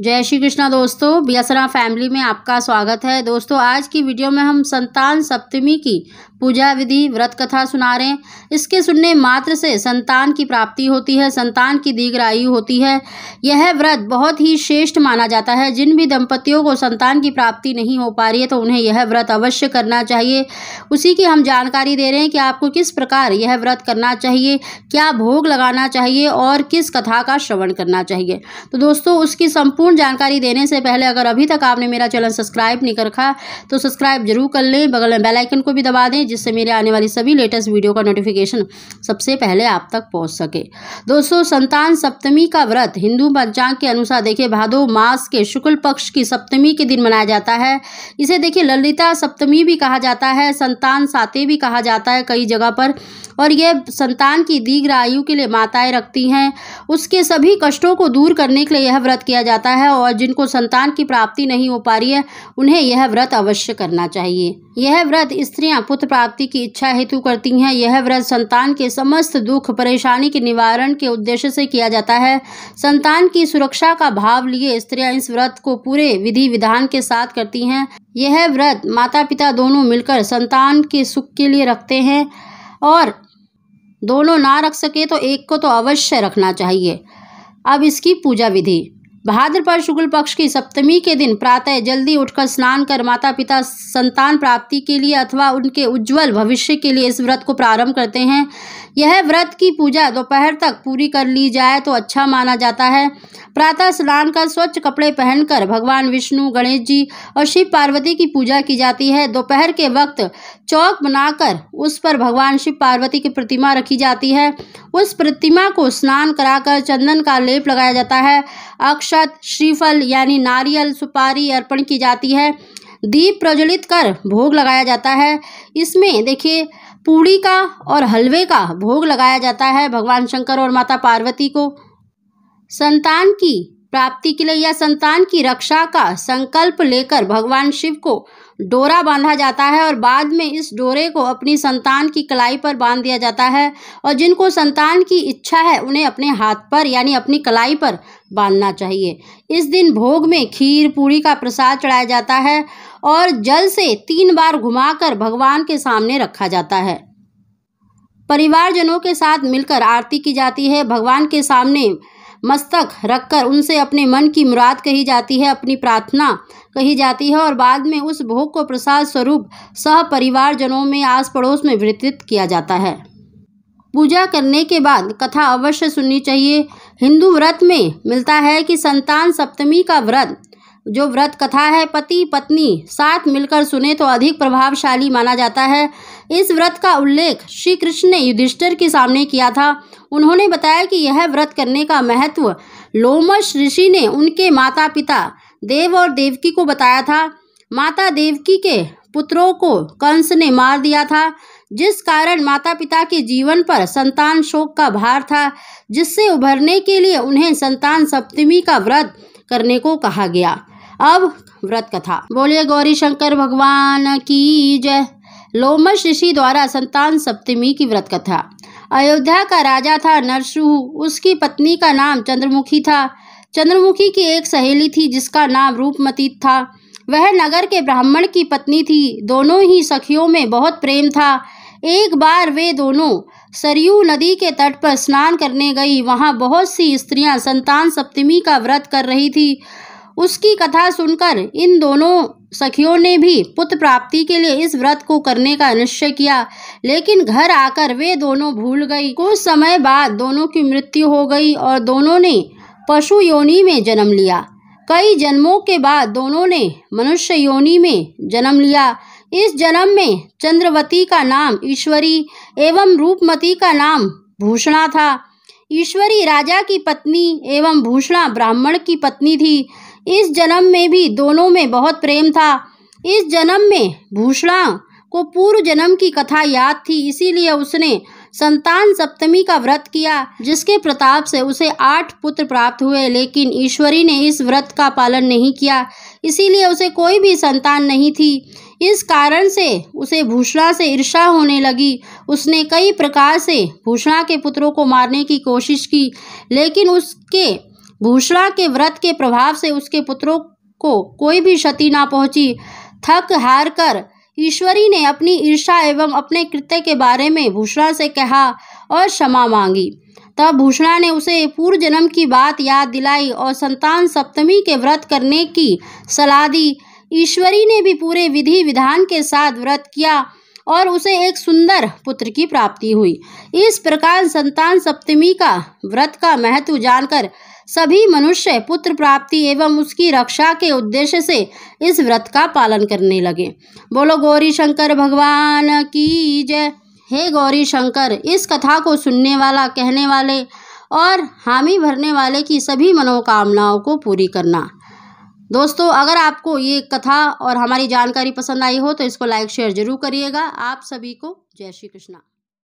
जय श्री कृष्णा दोस्तों बियासरा फैमिली में आपका स्वागत है दोस्तों आज की वीडियो में हम संतान सप्तमी की पूजा विधि व्रत कथा सुना रहे हैं इसके सुनने मात्र से संतान की प्राप्ति होती है संतान की दीर्घ आयु होती है यह व्रत बहुत ही श्रेष्ठ माना जाता है जिन भी दंपतियों को संतान की प्राप्ति नहीं हो पा रही है तो उन्हें यह व्रत अवश्य करना चाहिए उसी की हम जानकारी दे रहे हैं कि आपको किस प्रकार यह व्रत करना चाहिए क्या भोग लगाना चाहिए और किस कथा का श्रवण करना चाहिए तो दोस्तों उसकी संपूर्ण पूर्ण जानकारी देने से पहले अगर अभी तक आपने मेरा चैनल सब्सक्राइब नहीं कर रखा तो सब्सक्राइब जरूर कर लें बगल में बेलाइकन को भी दबा दें जिससे मेरे आने वाली सभी लेटेस्ट वीडियो का नोटिफिकेशन सबसे पहले आप तक पहुँच सके दोस्तों संतान सप्तमी का व्रत हिंदू पंचांग के अनुसार देखिए भादो मास के शुक्ल पक्ष की सप्तमी के दिन मनाया जाता है इसे देखिए ललिता सप्तमी भी कहा जाता है संतान साते भी कहा जाता है कई जगह पर और यह संतान की दीर्घ आयु के लिए माताएं रखती हैं उसके सभी कष्टों को दूर करने के लिए यह व्रत किया जाता है जाता है और जिनको संतान की प्राप्ति नहीं हो पा रही है उन्हें यह व्रत अवश्य करना चाहिए यह व्रत स्त्रियां पुत्र प्राप्ति की इच्छा हेतु करती हैं यह व्रत संतान के समस्त दुख परेशानी के निवारण के उद्देश्य से किया जाता है संतान की सुरक्षा का भाव लिए स्त्रियां इस व्रत को पूरे विधि विधान के साथ करती हैं यह व्रत माता पिता दोनों मिलकर संतान के सुख के लिए रखते हैं और दोनों ना रख सके तो एक को तो अवश्य रखना चाहिए अब इसकी पूजा विधि भाद्रपद शुक्ल पक्ष की सप्तमी के दिन प्रातः जल्दी उठकर स्नान कर माता पिता संतान प्राप्ति के लिए अथवा उनके उज्जवल भविष्य के लिए इस व्रत को प्रारंभ करते हैं यह व्रत की पूजा दोपहर तक पूरी कर ली जाए तो अच्छा माना जाता है प्रातः स्नान कर स्वच्छ कपड़े पहनकर भगवान विष्णु गणेश जी और शिव पार्वती की पूजा की जाती है दोपहर के वक्त चौक बनाकर उस पर भगवान शिव पार्वती की प्रतिमा रखी जाती है उस प्रतिमा को स्नान कराकर चंदन का लेप लगाया जाता है अक्षर साथ श्रीफल यानी नारियल सुपारी अर्पण की जाती है दीप प्रज्वलित कर भोग लगाया जाता है इसमें देखिए पूड़ी का और हलवे का भोग लगाया जाता है भगवान शंकर और माता पार्वती को संतान की प्राप्ति के लिए या संतान की रक्षा का संकल्प लेकर भगवान शिव को डोरा बांधा जाता है और बाद में इस डोरे को अपनी संतान की कलाई पर बांध दिया जाता है और जिनको संतान की इच्छा है उन्हें अपने हाथ पर यानी अपनी कलाई पर बांधना चाहिए इस दिन भोग में खीर पूड़ी का प्रसाद चढ़ाया जाता है और जल से तीन बार घुमाकर भगवान के सामने रखा जाता है परिवारजनों के साथ मिलकर आरती की जाती है भगवान के सामने मस्तक रखकर उनसे अपने मन की मुराद कही जाती है अपनी प्रार्थना कही जाती है और बाद में उस भोग को प्रसाद स्वरूप सह परिवार जनों में आस पड़ोस में वितरित किया जाता है पूजा करने के बाद कथा अवश्य सुननी चाहिए हिंदू व्रत में मिलता है कि संतान सप्तमी का व्रत जो व्रत कथा है पति पत्नी साथ मिलकर सुने तो अधिक प्रभावशाली माना जाता है इस व्रत का उल्लेख श्री कृष्ण ने युधिष्ठर के सामने किया था उन्होंने बताया कि यह व्रत करने का महत्व लोमश ऋषि ने उनके माता पिता देव और देवकी को बताया था माता देवकी के पुत्रों को कंस ने मार दिया था जिस कारण माता पिता के जीवन पर संतान शोक का भार था जिससे उभरने के लिए उन्हें संतान सप्तमी का व्रत करने को कहा गया अब व्रत कथा बोलिए गौरी शंकर भगवान की जय लोमश ऋषि द्वारा संतान सप्तमी की व्रत कथा अयोध्या का राजा था नरसुह उसकी पत्नी का नाम चंद्रमुखी था चंद्रमुखी की एक सहेली थी जिसका नाम रूपमती था वह नगर के ब्राह्मण की पत्नी थी दोनों ही सखियों में बहुत प्रेम था एक बार वे दोनों सरयू नदी के तट पर स्नान करने गई वहाँ बहुत सी स्त्रियाँ संतान सप्तमी का व्रत कर रही थी उसकी कथा सुनकर इन दोनों सखियों ने भी पुत्र प्राप्ति के लिए इस व्रत को करने का निश्चय किया लेकिन घर आकर वे दोनों भूल गई कुछ समय बाद दोनों की मृत्यु हो गई और दोनों ने पशु योनि में जन्म लिया कई जन्मों के बाद दोनों ने मनुष्य योनि में जन्म लिया इस जन्म में चंद्रवती का नाम ईश्वरी एवं रूपमती का नाम भूषणा था ईश्वरी राजा की पत्नी एवं भूषणा ब्राह्मण की पत्नी थी इस जन्म में भी दोनों में बहुत प्रेम था इस जन्म में भूषणा को पूर्व जन्म की कथा याद थी इसीलिए उसने संतान सप्तमी का व्रत किया जिसके प्रताप से उसे आठ पुत्र प्राप्त हुए लेकिन ईश्वरी ने इस व्रत का पालन नहीं किया इसीलिए उसे कोई भी संतान नहीं थी इस कारण से उसे भूषणा से ईर्षा होने लगी उसने कई प्रकार से भूषणा के पुत्रों को मारने की कोशिश की लेकिन उसके भूषणा के व्रत के प्रभाव से उसके पुत्रों को कोई भी क्षति ना पहुंची थक हार कर ईश्वरी ने अपनी ईर्षा एवं अपने कृत्य के बारे में भूषणा से कहा और क्षमा मांगी तब भूषणा ने उसे पूर्व जन्म की बात याद दिलाई और संतान सप्तमी के व्रत करने की सलाह दी ईश्वरी ने भी पूरे विधि विधान के साथ व्रत किया और उसे एक सुंदर पुत्र की प्राप्ति हुई इस प्रकार संतान सप्तमी का व्रत का महत्व जानकर सभी मनुष्य पुत्र प्राप्ति एवं उसकी रक्षा के उद्देश्य से इस व्रत का पालन करने लगे बोलो गौरी शंकर भगवान की जय हे गौरी शंकर इस कथा को सुनने वाला कहने वाले और हामी भरने वाले की सभी मनोकामनाओं को पूरी करना दोस्तों अगर आपको ये कथा और हमारी जानकारी पसंद आई हो तो इसको लाइक शेयर जरूर करिएगा आप सभी को जय श्री कृष्णा